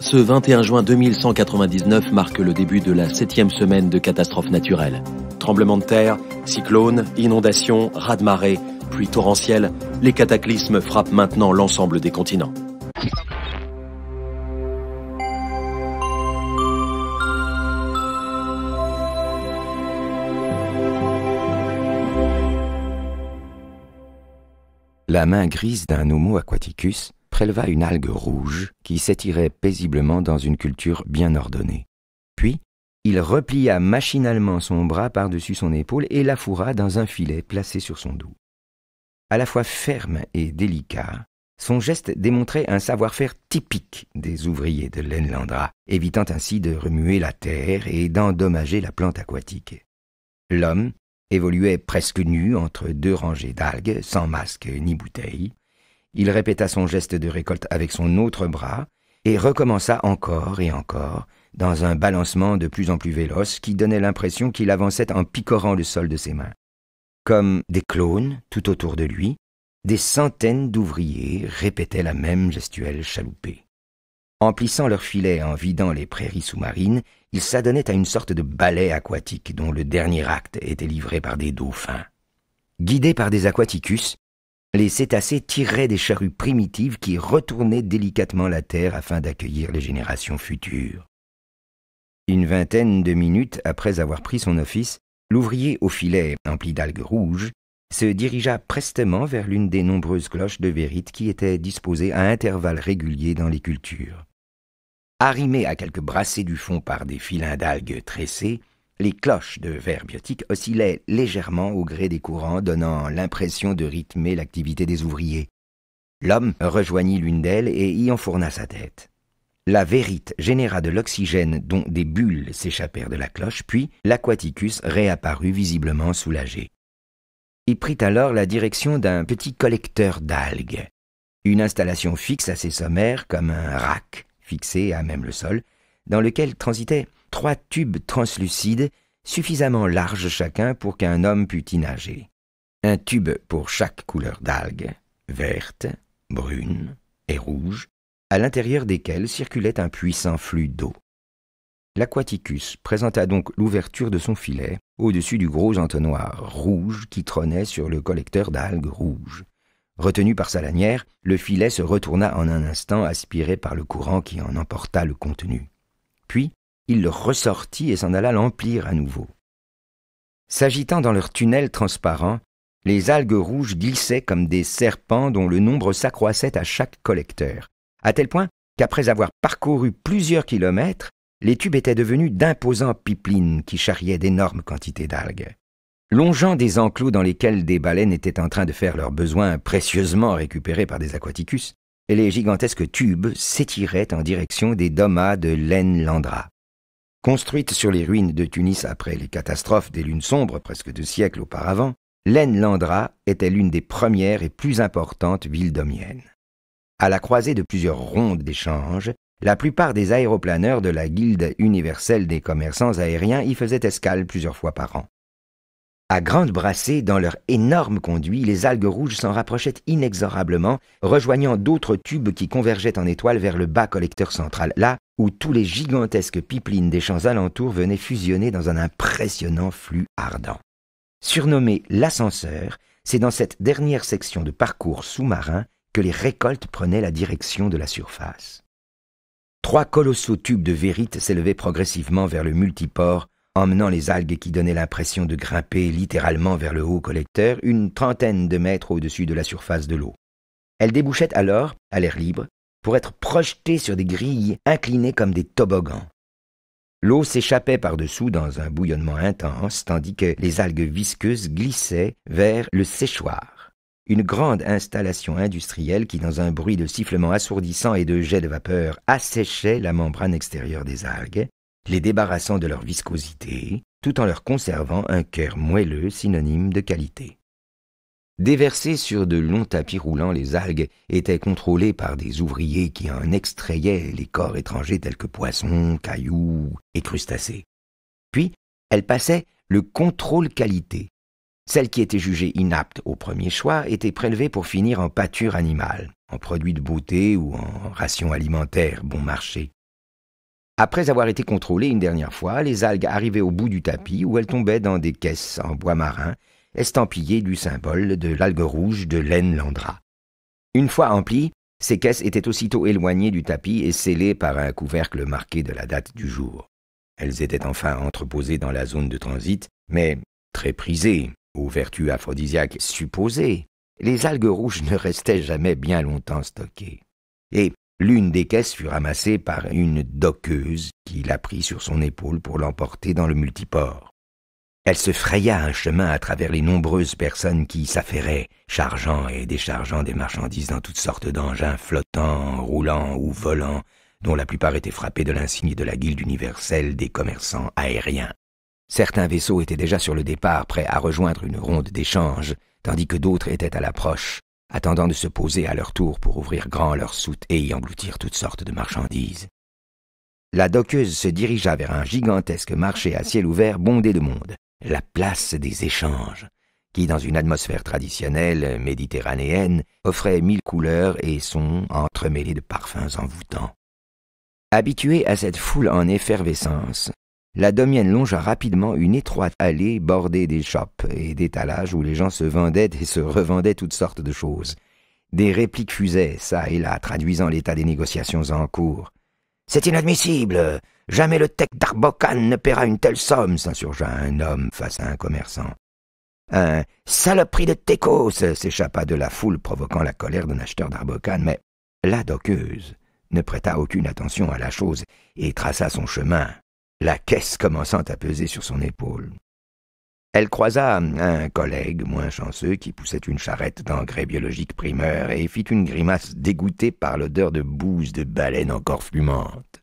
Ce 21 juin 2199 marque le début de la septième semaine de catastrophes naturelles. Tremblements de terre, cyclones, inondations, raz-de-marée, pluies torrentielles, les cataclysmes frappent maintenant l'ensemble des continents. La main grise d'un homo aquaticus une algue rouge qui s'étirait paisiblement dans une culture bien ordonnée. Puis, il replia machinalement son bras par-dessus son épaule et la fourra dans un filet placé sur son dos. À la fois ferme et délicat, son geste démontrait un savoir-faire typique des ouvriers de l'Enlandra, évitant ainsi de remuer la terre et d'endommager la plante aquatique. L'homme évoluait presque nu entre deux rangées d'algues, sans masque ni bouteille, il répéta son geste de récolte avec son autre bras et recommença encore et encore, dans un balancement de plus en plus véloce qui donnait l'impression qu'il avançait en picorant le sol de ses mains. Comme des clones, tout autour de lui, des centaines d'ouvriers répétaient la même gestuelle chaloupée. Emplissant leurs filets en vidant les prairies sous-marines, ils s'adonnaient à une sorte de ballet aquatique dont le dernier acte était livré par des dauphins. Guidés par des aquaticus, les cétacés tiraient des charrues primitives qui retournaient délicatement la terre afin d'accueillir les générations futures. Une vingtaine de minutes après avoir pris son office, l'ouvrier au filet, empli d'algues rouges, se dirigea prestement vers l'une des nombreuses cloches de vérite qui étaient disposées à intervalles réguliers dans les cultures. Arrimé à quelques brassées du fond par des filins d'algues tressées, les cloches de verre biotique oscillaient légèrement au gré des courants, donnant l'impression de rythmer l'activité des ouvriers. L'homme rejoignit l'une d'elles et y enfourna sa tête. La vérite généra de l'oxygène dont des bulles s'échappèrent de la cloche, puis l'aquaticus réapparut visiblement soulagé. Il prit alors la direction d'un petit collecteur d'algues, une installation fixe à ses sommaires, comme un rack fixé à même le sol, dans lequel transitait trois tubes translucides suffisamment larges chacun pour qu'un homme pût y nager. Un tube pour chaque couleur d'algue, verte, brune et rouge, à l'intérieur desquels circulait un puissant flux d'eau. L'Aquaticus présenta donc l'ouverture de son filet au-dessus du gros entonnoir rouge qui trônait sur le collecteur d'algues rouges. Retenu par sa lanière, le filet se retourna en un instant, aspiré par le courant qui en emporta le contenu. Puis, il ressortit et s'en alla l'emplir à nouveau. S'agitant dans leur tunnel transparent, les algues rouges glissaient comme des serpents dont le nombre s'accroissait à chaque collecteur, à tel point qu'après avoir parcouru plusieurs kilomètres, les tubes étaient devenus d'imposants pipelines qui charriaient d'énormes quantités d'algues. Longeant des enclos dans lesquels des baleines étaient en train de faire leurs besoins précieusement récupérés par des aquaticus, les gigantesques tubes s'étiraient en direction des domas de laine landra. Construite sur les ruines de Tunis après les catastrophes des lunes sombres presque deux siècles auparavant, l'Aine-Landra était l'une des premières et plus importantes villes d'Omienne. À la croisée de plusieurs rondes d'échanges, la plupart des aéroplaneurs de la Guilde universelle des commerçants aériens y faisaient escale plusieurs fois par an. À grande brassée, dans leur énorme conduit, les algues rouges s'en rapprochaient inexorablement, rejoignant d'autres tubes qui convergeaient en étoile vers le bas collecteur central, là où tous les gigantesques pipelines des champs alentours venaient fusionner dans un impressionnant flux ardent. Surnommé l'ascenseur, c'est dans cette dernière section de parcours sous-marin que les récoltes prenaient la direction de la surface. Trois colossaux tubes de vérite s'élevaient progressivement vers le multiport emmenant les algues qui donnaient l'impression de grimper littéralement vers le haut collecteur une trentaine de mètres au-dessus de la surface de l'eau. Elles débouchaient alors, à l'air libre, pour être projetées sur des grilles inclinées comme des toboggans. L'eau s'échappait par-dessous dans un bouillonnement intense, tandis que les algues visqueuses glissaient vers le séchoir, une grande installation industrielle qui, dans un bruit de sifflement assourdissant et de jets de vapeur, asséchait la membrane extérieure des algues, les débarrassant de leur viscosité, tout en leur conservant un cœur moelleux synonyme de qualité. Déversées sur de longs tapis roulants, les algues étaient contrôlées par des ouvriers qui en extrayaient les corps étrangers tels que poissons, cailloux et crustacés. Puis, elles passaient le contrôle qualité. Celles qui étaient jugées inaptes au premier choix étaient prélevées pour finir en pâture animale, en produits de beauté ou en rations alimentaires bon marché. Après avoir été contrôlées une dernière fois, les algues arrivaient au bout du tapis où elles tombaient dans des caisses en bois marin, estampillées du symbole de l'algue rouge de laine Landra. Une fois emplies, ces caisses étaient aussitôt éloignées du tapis et scellées par un couvercle marqué de la date du jour. Elles étaient enfin entreposées dans la zone de transit, mais très prisées, aux vertus aphrodisiaques supposées, les algues rouges ne restaient jamais bien longtemps stockées. Et L'une des caisses fut ramassée par une doqueuse qui la prit sur son épaule pour l'emporter dans le multiport. Elle se fraya un chemin à travers les nombreuses personnes qui s'affairaient, chargeant et déchargeant des marchandises dans toutes sortes d'engins flottants, roulants ou volants, dont la plupart étaient frappés de l'insigne de la Guilde universelle des commerçants aériens. Certains vaisseaux étaient déjà sur le départ, prêts à rejoindre une ronde d'échange, tandis que d'autres étaient à l'approche, attendant de se poser à leur tour pour ouvrir grand leur soute et y engloutir toutes sortes de marchandises. La doqueuse se dirigea vers un gigantesque marché à ciel ouvert bondé de monde, la place des échanges, qui, dans une atmosphère traditionnelle méditerranéenne, offrait mille couleurs et sons entremêlés de parfums envoûtants. Habituée à cette foule en effervescence, la domienne longea rapidement une étroite allée bordée d'échoppes et d'étalages où les gens se vendaient et se revendaient toutes sortes de choses. Des répliques fusaient, ça et là, traduisant l'état des négociations en cours. C'est inadmissible. Jamais le tech d'Arbocan ne paiera une telle somme, s'insurgea un homme face à un commerçant. Un saloperie de Tecos! s'échappa de la foule, provoquant la colère d'un acheteur d'Arbocan, mais la doqueuse ne prêta aucune attention à la chose et traça son chemin la caisse commençant à peser sur son épaule. Elle croisa un collègue moins chanceux qui poussait une charrette d'engrais biologique primeur et fit une grimace dégoûtée par l'odeur de bouse de baleine encore fumante.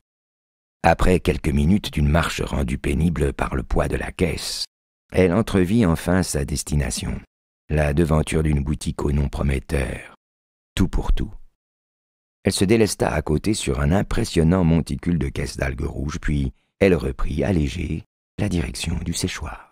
Après quelques minutes d'une marche rendue pénible par le poids de la caisse, elle entrevit enfin sa destination, la devanture d'une boutique au nom prometteur. Tout pour tout. Elle se délesta à côté sur un impressionnant monticule de caisses d'algues rouges, puis elle reprit allégée la direction du séchoir.